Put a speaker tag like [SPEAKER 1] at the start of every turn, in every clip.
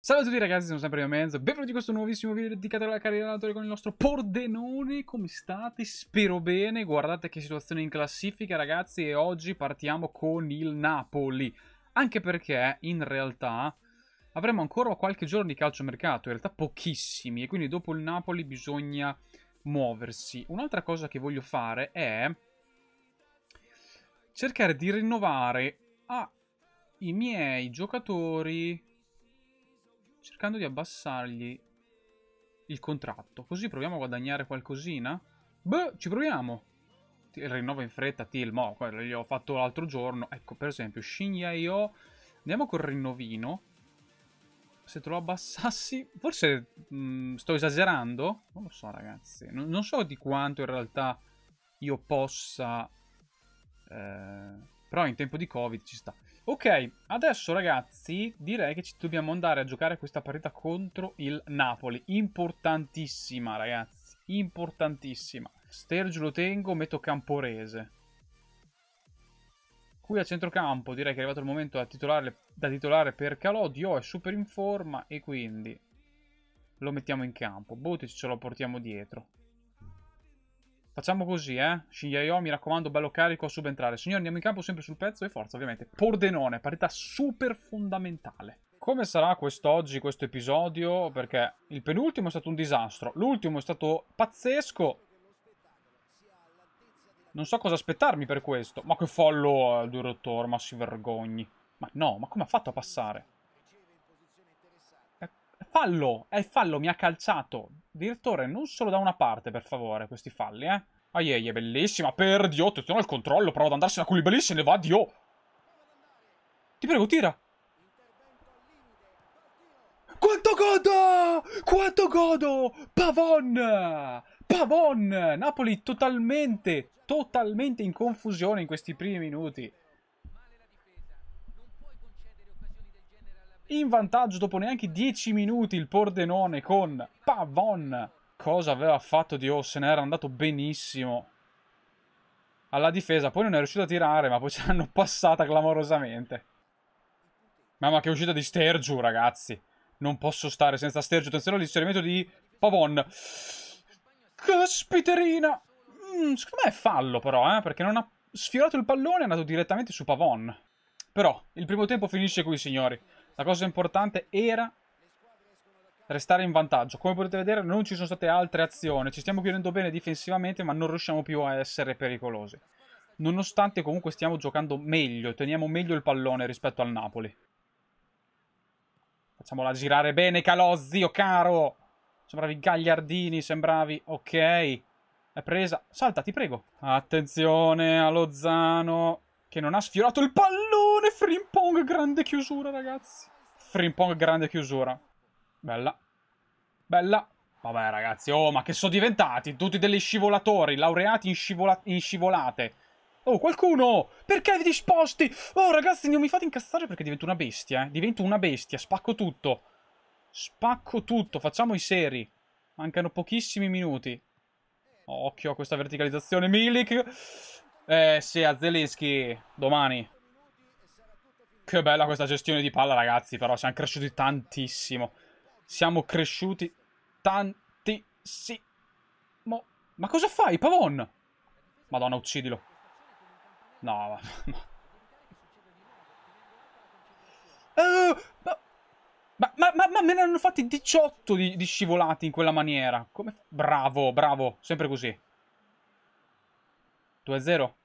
[SPEAKER 1] Salve a tutti ragazzi, sono sempre io Mezzo, benvenuti in questo nuovissimo video dedicato alla carriera allenatore con il nostro Pordenone, come state? Spero bene, guardate che situazione in classifica ragazzi e oggi partiamo con il Napoli, anche perché in realtà avremo ancora qualche giorno di calciomercato, in realtà pochissimi e quindi dopo il Napoli bisogna muoversi. Un'altra cosa che voglio fare è cercare di rinnovare ai ah, miei giocatori cercando di abbassargli il contratto. Così proviamo a guadagnare qualcosina. Beh, ci proviamo. Il rinnova in fretta, Til, mo, quello gli ho fatto l'altro giorno. Ecco, per esempio, Shinya e Shinyaio. Andiamo col rinnovino. Se te lo abbassassi... Forse mh, mm, sto esagerando? Non lo so, ragazzi. Non, non, so di quanto in realtà io possa... Eh, però in tempo di Covid ci sta. Ok, adesso ragazzi direi che ci dobbiamo andare a giocare questa partita contro il Napoli. Importantissima ragazzi, importantissima. Stergio lo tengo, metto Camporese. Qui a centrocampo direi che è arrivato il momento da titolare, da titolare per Calò. Dio è super in forma e quindi lo mettiamo in campo. Botic ce lo portiamo dietro. Facciamo così, eh. Shinyaio, mi raccomando, bello carico a subentrare. Signori, andiamo in campo sempre sul pezzo e forza, ovviamente. Pordenone, partita super fondamentale. Come sarà quest'oggi questo episodio? Perché il penultimo è stato un disastro, l'ultimo è stato pazzesco. Non so cosa aspettarmi per questo. Ma che follo eh, il due rotor, ma si vergogni. Ma no, ma come ha fatto a passare? fallo, è eh, fallo, mi ha calciato. Direttore, non solo da una parte, per favore, questi falli, eh. è bellissima, per Dio, attenzione al controllo, prova ad andarsene a Koulibaly, se ne va, Dio. Ti prego, tira. Quanto godo! Quanto godo! Pavon! Pavon! Napoli totalmente, totalmente in confusione in questi primi minuti. in vantaggio dopo neanche 10 minuti il Pordenone con Pavon. Cosa aveva fatto Di Ossen? Era andato benissimo alla difesa, poi non è riuscito a tirare, ma poi ce l'hanno passata clamorosamente. Mamma che uscita di Stergiu, ragazzi. Non posso stare senza Stergiu. Attenzione all'inserimento di Pavon. Caspiterina! Mm, secondo me è fallo però, eh, perché non ha sfiorato il pallone e è andato direttamente su Pavon. Però, il primo tempo finisce qui, signori. La cosa importante era restare in vantaggio. Come potete vedere non ci sono state altre azioni, ci stiamo chiudendo bene difensivamente ma non riusciamo più a essere pericolosi. Nonostante comunque stiamo giocando meglio, teniamo meglio il pallone rispetto al Napoli. Facciamola girare bene Calò, zio oh caro! Sembravi Gagliardini, sembravi... Ok, è presa. Salta, ti prego. Attenzione a Lozano che non ha sfiorato il pallone. Frimpong, grande chiusura, ragazzi. Frimpong, grande chiusura. Bella. Bella. Vabbè, ragazzi, oh, ma che sono diventati tutti degli scivolatori, laureati in, scivola in scivolate. Oh, qualcuno! Perché vi disposti? Oh, ragazzi, non mi fate incazzare perché divento una bestia, eh. Divento una bestia, spacco tutto. Spacco tutto, facciamo i seri. Mancano pochissimi minuti. Occhio a questa verticalizzazione, Milik. Eh, sì, a Zelensky domani. Che bella questa gestione di palla, ragazzi, però siamo cresciuti tantissimo. Siamo cresciuti tantissimo. Ma cosa fai, Pavon? Madonna, uccidilo. No, ma... Uh, ma, ma, ma, ma, me ne hanno fatti 18 di, di scivolati in quella maniera. Come... Bravo, bravo. Sempre così. 2-0.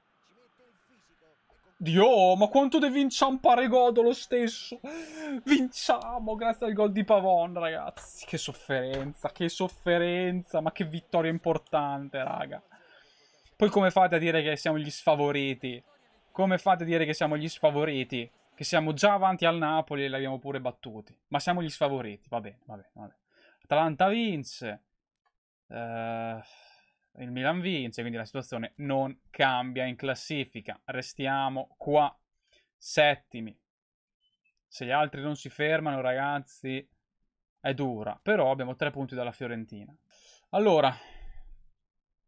[SPEAKER 1] Dio, ma quanto devi inciampare Godo lo stesso. Vinciamo grazie al gol di Pavon, ragazzi. Che sofferenza, che sofferenza. Ma che vittoria importante, raga. Poi come fate a dire che siamo gli sfavoriti? Come fate a dire che siamo gli sfavoriti? Che siamo già avanti al Napoli e li abbiamo pure battuti. Ma siamo gli sfavoriti, va bene, va bene, va bene. Atalanta vince. Ehm... Uh il Milan vince, quindi la situazione non cambia in classifica. Restiamo qua, settimi. Se gli altri non si fermano, ragazzi, è dura. Però abbiamo tre punti dalla Fiorentina. Allora,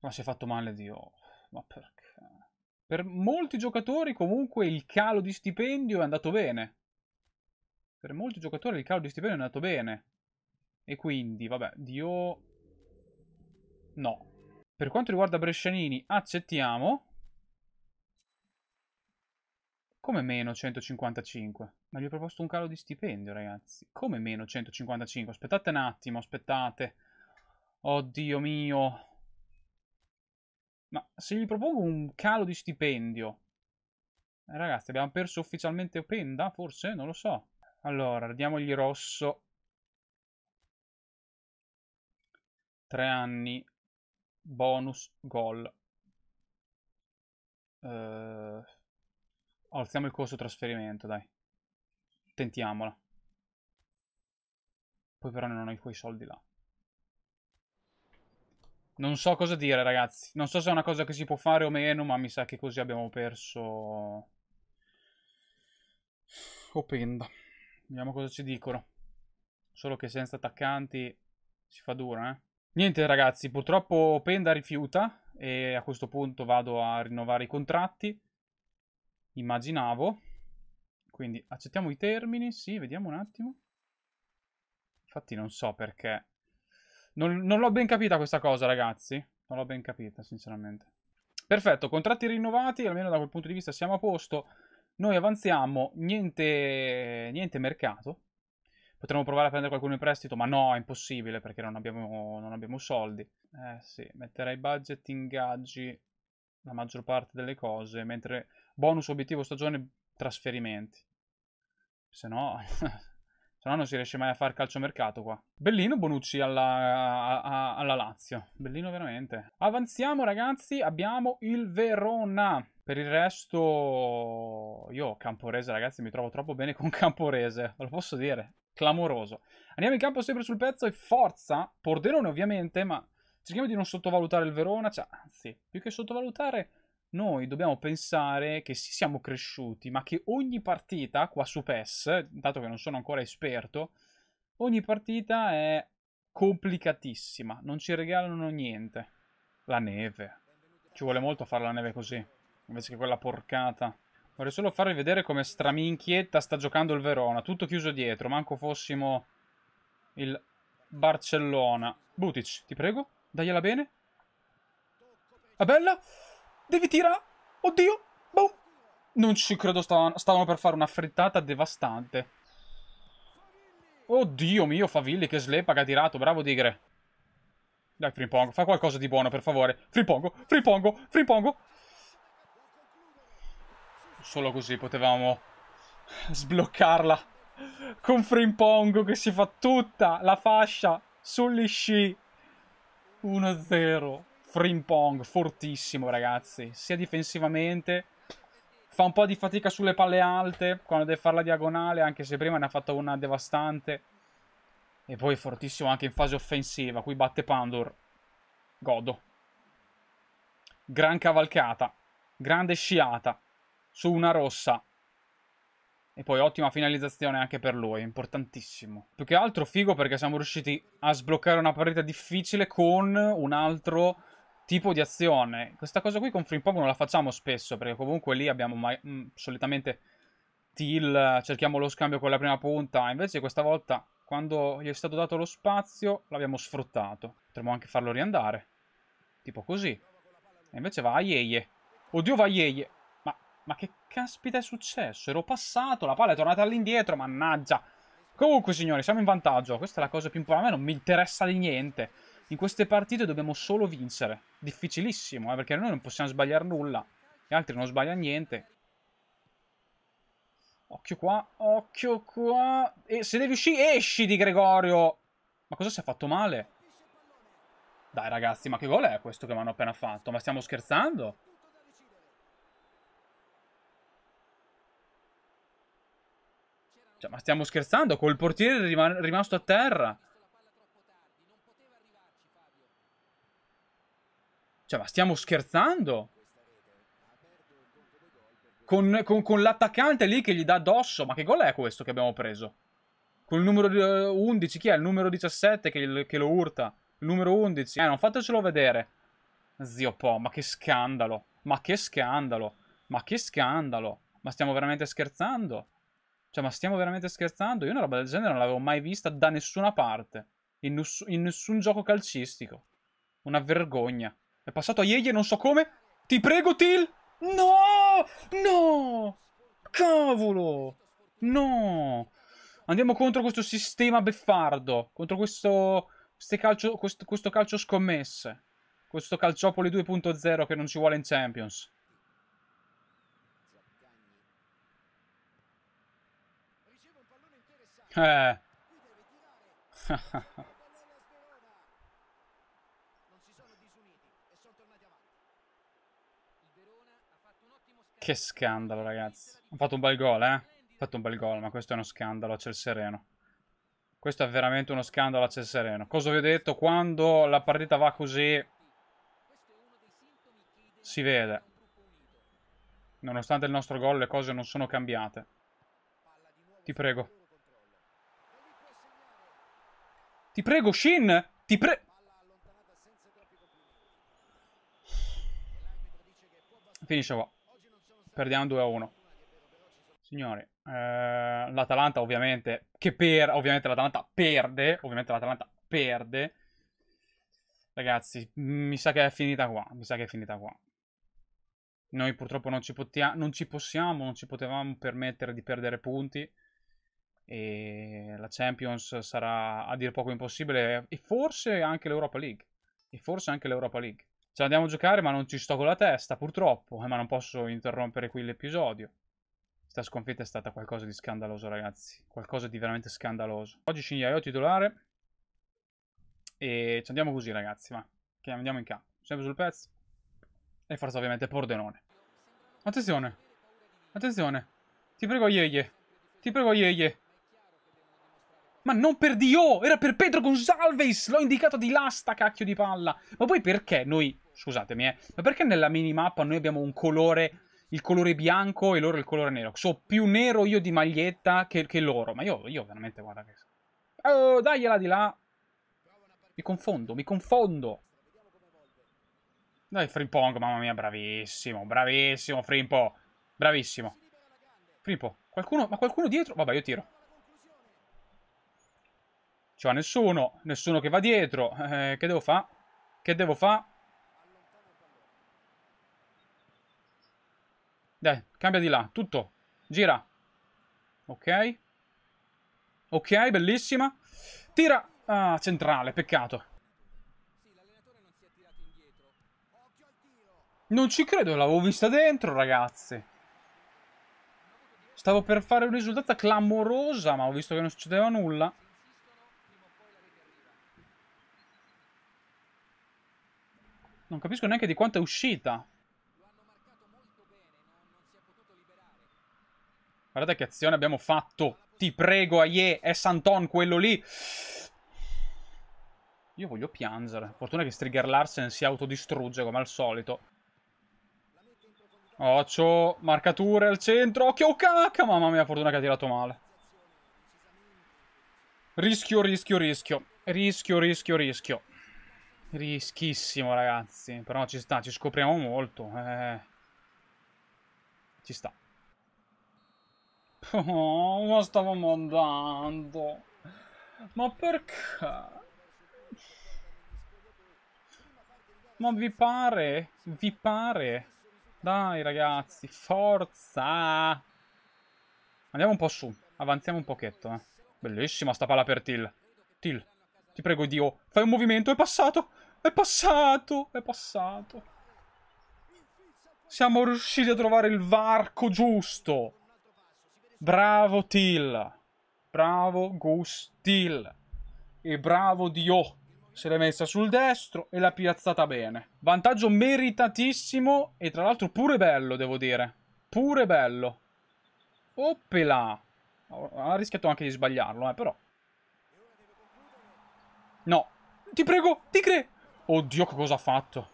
[SPEAKER 1] ma si è fatto male Dio. Ma perché? Per molti giocatori comunque il calo di stipendio è andato bene. Per molti giocatori il calo di stipendio è andato bene. E quindi, vabbè, Dio... No, per quanto riguarda Brescianini, accettiamo. Come meno 155? Ma gli ho proposto un calo di stipendio, ragazzi. Come meno 155? Aspettate un attimo, aspettate. Oddio mio. Ma se gli propongo un calo di stipendio... Eh, ragazzi, abbiamo perso ufficialmente Openda, forse? Non lo so. Allora, diamogli rosso. Tre anni bonus gol. Uh, eh, alziamo il costo trasferimento, dai. Tentiamola. Poi però non ho quei soldi là. Non so cosa dire, ragazzi. Non so se è una cosa che si può fare o meno, ma mi sa che così abbiamo perso... Openda. Vediamo cosa ci dicono. Solo che senza attaccanti si fa dura, eh. Niente ragazzi, purtroppo Penda rifiuta e a questo punto vado a rinnovare i contratti. Immaginavo. Quindi accettiamo i termini, sì, vediamo un attimo. Infatti non so perché. Non, non l'ho ben capita questa cosa ragazzi. Non l'ho ben capita sinceramente. Perfetto, contratti rinnovati, almeno da quel punto di vista siamo a posto. Noi avanziamo, niente, niente mercato. Potremmo provare a prendere qualcuno in prestito, ma no, è impossibile perché non abbiamo, non abbiamo soldi. Eh sì, metterei budget, ingaggi, la maggior parte delle cose, mentre bonus obiettivo stagione, trasferimenti. Se no... Se no non si riesce mai a fare calciomercato qua. Bellino Bonucci alla, a, alla Lazio. Bellino veramente. Avanziamo ragazzi, abbiamo il Verona. Per il resto, io Camporese ragazzi mi trovo troppo bene con Camporese, ve lo posso dire, clamoroso. Andiamo in campo sempre sul pezzo e forza, Pordenone ovviamente, ma cerchiamo di non sottovalutare il Verona, cioè, anzi, più che sottovalutare noi dobbiamo pensare che sì siamo cresciuti, ma che ogni partita qua su PES, dato che non sono ancora esperto, ogni partita è complicatissima, non ci regalano niente. La neve. Ci vuole molto fare la neve così, invece che quella porcata. Vorrei solo farvi vedere come straminchietta sta giocando il Verona, tutto chiuso dietro, manco fossimo il Barcellona. Butic, ti prego, dagliela bene. Ah, bella! Devi tirare. Oddio. Boom. Non ci credo, stavano, stavano per fare una frittata devastante. Oddio mio, Favilli, che slepa che ha tirato. Bravo, Digre. Dai, Fripongo, fa qualcosa di buono, per favore. Fripongo, Fripongo, Fripongo. Solo così potevamo sbloccarla. Con Frimpongo che si fa tutta la fascia sugli sci. 1-0. Frimpong, fortissimo ragazzi, sia difensivamente, fa un po' di fatica sulle palle alte quando deve fare la diagonale, anche se prima ne ha fatto una devastante. E poi fortissimo anche in fase offensiva, qui batte Pandor. Godo. Gran cavalcata, grande sciata su una rossa. E poi ottima finalizzazione anche per lui, importantissimo. Più che altro figo perché siamo riusciti a sbloccare una partita difficile con un altro tipo di azione. Questa cosa qui con Frimpong non la facciamo spesso, perché comunque lì abbiamo mai, mh, mm, solitamente Till, cerchiamo lo scambio con la prima punta, invece questa volta quando gli è stato dato lo spazio l'abbiamo sfruttato. Potremmo anche farlo riandare, tipo così. E invece va a Yeye. Oddio va a Yeye. Ma, ma che caspita è successo? Ero passato, la palla è tornata all'indietro, mannaggia. Comunque signori, siamo in vantaggio. Questa è la cosa più importante, a me non mi interessa di niente in queste partite dobbiamo solo vincere. Difficilissimo, eh, perché noi non possiamo sbagliare nulla. Gli altri non sbagliano niente. Occhio qua, occhio qua. E se devi uscire, esci di Gregorio. Ma cosa si è fatto male? Dai ragazzi, ma che gol è questo che mi hanno appena fatto? Ma stiamo scherzando? Cioè, ma stiamo scherzando? Col portiere rimasto a terra. Cioè, ma stiamo scherzando? Con, con, con l'attaccante lì che gli dà addosso. Ma che gol è questo che abbiamo preso? Con il numero 11, eh, chi è? Il numero 17 che, che lo urta. Il numero 11. Eh, non fatecelo vedere. Zio Po, ma che scandalo. Ma che scandalo. Ma che scandalo. Ma stiamo veramente scherzando? Cioè, ma stiamo veramente scherzando? Io una roba del genere non l'avevo mai vista da nessuna parte. in, in nessun gioco calcistico. Una vergogna. È passato a Yeye, non so come. Ti prego, Till! No! No! Cavolo! No! Andiamo contro questo sistema beffardo. Contro questo, calcio, questo, questo calcio scommesse. Questo calciopoli 2.0 che non ci vuole in Champions. Eh. Che scandalo, ragazzi. Ha fatto un bel gol, eh? Ha fatto un bel gol, ma questo è uno scandalo a ciel sereno. Questo è veramente uno scandalo a ciel sereno. Cosa vi ho detto? Quando la partita va così... Si vede. Nonostante il nostro gol le cose non sono cambiate. Ti prego. Ti prego, Shin! Ti prego... Finisce qua perdiamo 2 a 1. Signori, eh, l'Atalanta ovviamente, che per, ovviamente l'Atalanta perde, ovviamente l'Atalanta perde. Ragazzi, mi sa che è finita qua, mi sa che è finita qua. Noi purtroppo non ci, non ci possiamo, non ci potevamo permettere di perdere punti. E la Champions sarà a dir poco impossibile e forse anche l'Europa League. E forse anche l'Europa League. Ce la andiamo a giocare, ma non ci sto con la testa, purtroppo. Eh, ma non posso interrompere qui l'episodio. Questa sconfitta è stata qualcosa di scandaloso, ragazzi. Qualcosa di veramente scandaloso. Oggi Shinyaio titolare. E ci andiamo così, ragazzi, ma. Che andiamo in campo. Sempre sul pezzo. E forza, ovviamente, Pordenone. Attenzione. Attenzione. Ti prego, Yeye. Ti prego, Yeye. Ma non per Dio! Era per Pedro Gonsalves! L'ho indicato di là, sta cacchio di palla! Ma poi perché noi Scusatemi, eh. ma perché nella minimappa noi abbiamo un colore, il colore bianco e loro il colore nero? So più nero io di maglietta che, che loro, ma io, io, veramente guarda che... Oh, dagliela di là! Mi confondo, mi confondo! Dai, Frimpong, mamma mia, bravissimo, bravissimo, Frimpo, bravissimo. Frimpo, qualcuno, ma qualcuno dietro? Vabbè, io tiro. C'è nessuno, nessuno che va dietro. Eh, che devo fare? Che devo fare? Dai, cambia di là, tutto. Gira. Ok. Ok, bellissima. Tira. Ah, centrale, peccato. Non ci credo, l'avevo vista dentro, ragazzi. Stavo per fare un'esultanza clamorosa, ma ho visto che non succedeva nulla. Non capisco neanche di quanto è uscita. Guardate che azione abbiamo fatto. Ti prego, Aie, è Santon quello lì. Io voglio piangere. Fortuna che Strigger Larsen si autodistrugge come al solito. Occio, marcature al centro. Occhio, cacca! Mamma mia, fortuna che ha tirato male. Rischio, rischio, rischio. Rischio, rischio, rischio. Rischissimo, ragazzi. Però ci sta, ci scopriamo molto. Eh. Ci sta. Oh, ma stavamo andando. Ma perché? Ma vi pare? Vi pare? Dai ragazzi, forza! Andiamo un po' su, avanziamo un pochetto. Eh. Bellissima sta palla per Till. Till, ti prego Dio, fai un movimento, è passato! È passato! È passato! Siamo riusciti a trovare il varco giusto! Bravo Till. Bravo Gus Till. E bravo Dio. Se l'è messa sul destro e l'ha piazzata bene. Vantaggio meritatissimo e tra l'altro pure bello, devo dire. Pure bello. Oppela. Ha rischiato anche di sbagliarlo, eh, però. No. Ti prego, Tigre. Oddio, che cosa ha fatto.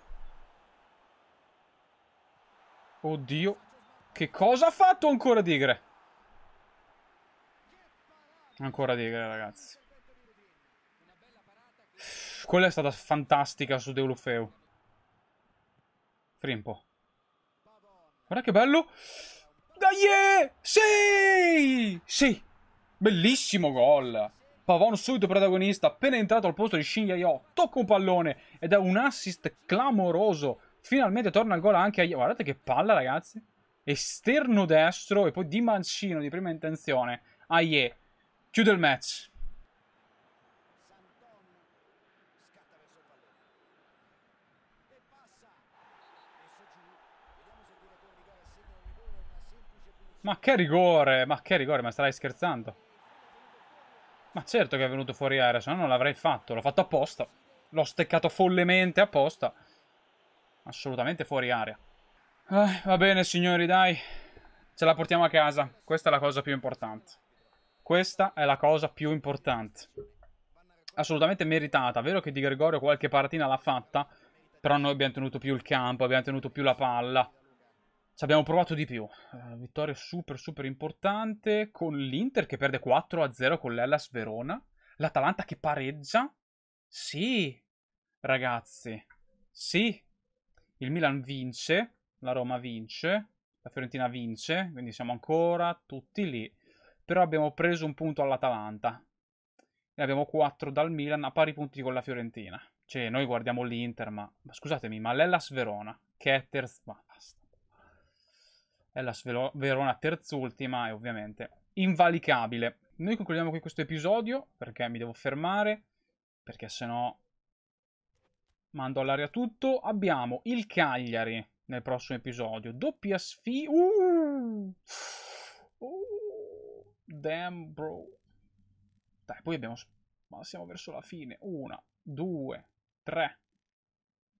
[SPEAKER 1] Oddio. Che cosa ha fatto ancora Tigre? Ancora Degre, ragazzi. Quella è stata fantastica su Deulofeu. Frimpo. Guarda che bello! Dai! Eh! Sì! Sì! Bellissimo gol! Pavon subito protagonista, appena entrato al posto di Shin Yo, tocca un pallone ed è un assist clamoroso. Finalmente torna al gol anche a Guardate che palla, ragazzi. Esterno destro e poi di mancino di prima intenzione. Aie, Chiude il match. Ma che rigore, ma che rigore, ma stai scherzando? Ma certo che è venuto fuori aria, se no non l'avrei fatto, l'ho fatto apposta. L'ho steccato follemente apposta. Assolutamente fuori aria. Ah, va bene signori, dai. Ce la portiamo a casa, questa è la cosa più importante. Questa è la cosa più importante. Assolutamente meritata. Vero che Di Gregorio qualche partita l'ha fatta, però noi abbiamo tenuto più il campo, abbiamo tenuto più la palla. Ci abbiamo provato di più. Eh, vittoria super, super importante con l'Inter che perde 4-0 con l'Ellas Verona. L'Atalanta che pareggia. Sì, ragazzi. Sì. Il Milan vince, la Roma vince, la Fiorentina vince, quindi siamo ancora tutti lì però abbiamo preso un punto all'Atalanta. Ne abbiamo 4 dal Milan a pari punti con la Fiorentina. Cioè, noi guardiamo l'Inter, ma, ma scusatemi, ma l'Ellas Verona, che è terza... Ma basta. Ellas Verona terzultima e ovviamente invalicabile. Noi concludiamo qui questo episodio, perché mi devo fermare, perché sennò mando all'aria tutto. Abbiamo il Cagliari nel prossimo episodio. Doppia sfida. Uh! Uh! damn bro. Dai, poi abbiamo... Ma siamo verso la fine. Una, due, tre,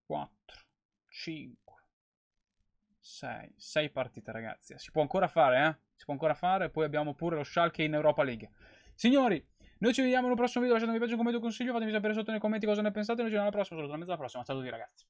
[SPEAKER 1] quattro, cinque, sei. Sei partite, ragazzi. Si può ancora fare, eh? Si può ancora fare. Poi abbiamo pure lo Schalke in Europa League. Signori, noi ci vediamo in prossimo video. Lasciate un mi piace, un commento, un consiglio. Fatemi sapere sotto nei commenti cosa ne pensate. Noi ci vediamo alla prossima. Saluto, alla mezza alla prossima. Ciao a tutti, ragazzi.